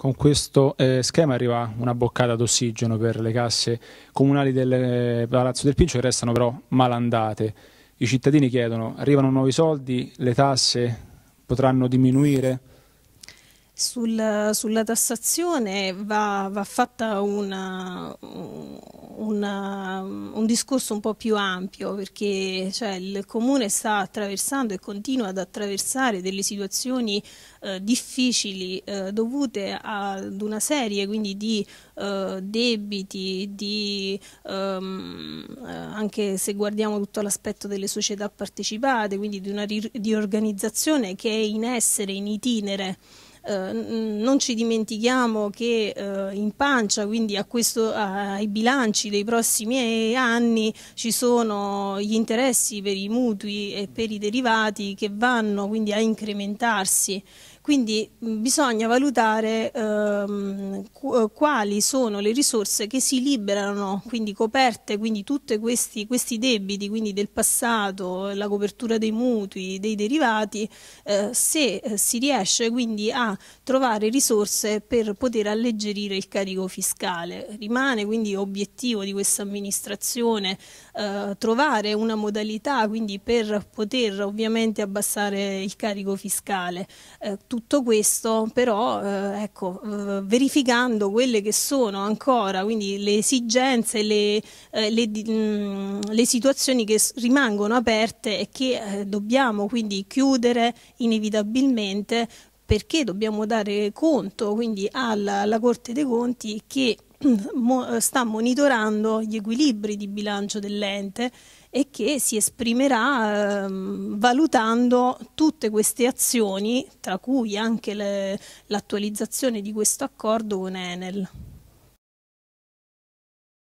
Con questo eh, schema arriva una boccata d'ossigeno per le casse comunali del eh, Palazzo del Pincio che restano però malandate. I cittadini chiedono, arrivano nuovi soldi, le tasse potranno diminuire? Sul, sulla tassazione va, va fatta una, una, um, un discorso un po' più ampio perché cioè, il Comune sta attraversando e continua ad attraversare delle situazioni eh, difficili eh, dovute ad una serie quindi di eh, debiti, di, ehm, eh, anche se guardiamo tutto l'aspetto delle società partecipate, quindi di una riorganizzazione che è in essere, in itinere. Eh, non ci dimentichiamo che eh, in pancia, quindi questo, ai bilanci dei prossimi eh, anni, ci sono gli interessi per i mutui e per i derivati che vanno quindi a incrementarsi. Quindi mm, bisogna valutare ehm, eh, quali sono le risorse che si liberano, quindi coperte, quindi tutti questi, questi debiti quindi del passato, la copertura dei mutui, dei derivati, eh, se eh, si riesce quindi a trovare risorse per poter alleggerire il carico fiscale. Rimane quindi obiettivo di questa amministrazione eh, trovare una modalità quindi per poter ovviamente abbassare il carico fiscale. Eh, tutto questo però eh, ecco, eh, verificando quelle che sono ancora quindi le esigenze, le, eh, le, mh, mm, le situazioni che rimangono aperte e che eh, dobbiamo quindi chiudere inevitabilmente perché dobbiamo dare conto quindi alla, alla Corte dei Conti che sta monitorando gli equilibri di bilancio dell'ente e che si esprimerà eh, valutando tutte queste azioni, tra cui anche l'attualizzazione di questo accordo con Enel.